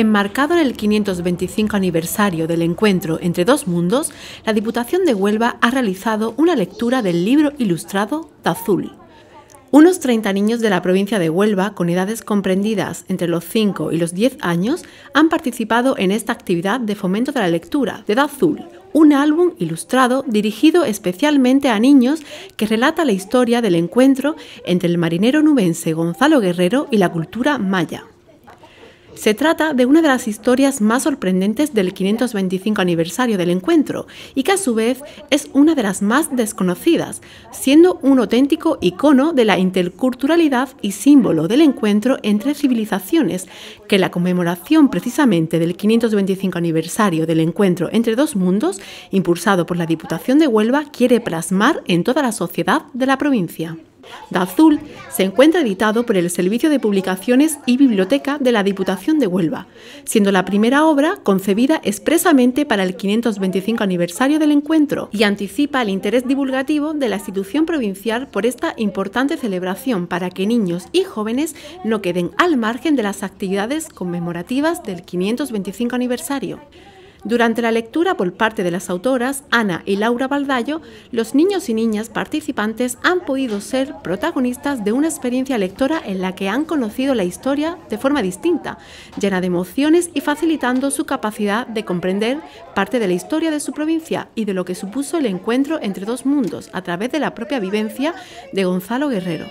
Enmarcado en el 525 aniversario del encuentro entre dos mundos, la Diputación de Huelva ha realizado una lectura del libro ilustrado Tazul. Unos 30 niños de la provincia de Huelva, con edades comprendidas entre los 5 y los 10 años, han participado en esta actividad de fomento de la lectura de Tazul, un álbum ilustrado dirigido especialmente a niños que relata la historia del encuentro entre el marinero nubense Gonzalo Guerrero y la cultura maya. Se trata de una de las historias más sorprendentes del 525 aniversario del encuentro y que a su vez es una de las más desconocidas, siendo un auténtico icono de la interculturalidad y símbolo del encuentro entre civilizaciones, que la conmemoración precisamente del 525 aniversario del encuentro entre dos mundos, impulsado por la Diputación de Huelva, quiere plasmar en toda la sociedad de la provincia. Dazul se encuentra editado por el Servicio de Publicaciones y Biblioteca de la Diputación de Huelva, siendo la primera obra concebida expresamente para el 525 aniversario del encuentro y anticipa el interés divulgativo de la institución provincial por esta importante celebración para que niños y jóvenes no queden al margen de las actividades conmemorativas del 525 aniversario. Durante la lectura por parte de las autoras Ana y Laura Baldayo, los niños y niñas participantes han podido ser protagonistas de una experiencia lectora en la que han conocido la historia de forma distinta, llena de emociones y facilitando su capacidad de comprender parte de la historia de su provincia y de lo que supuso el encuentro entre dos mundos a través de la propia vivencia de Gonzalo Guerrero.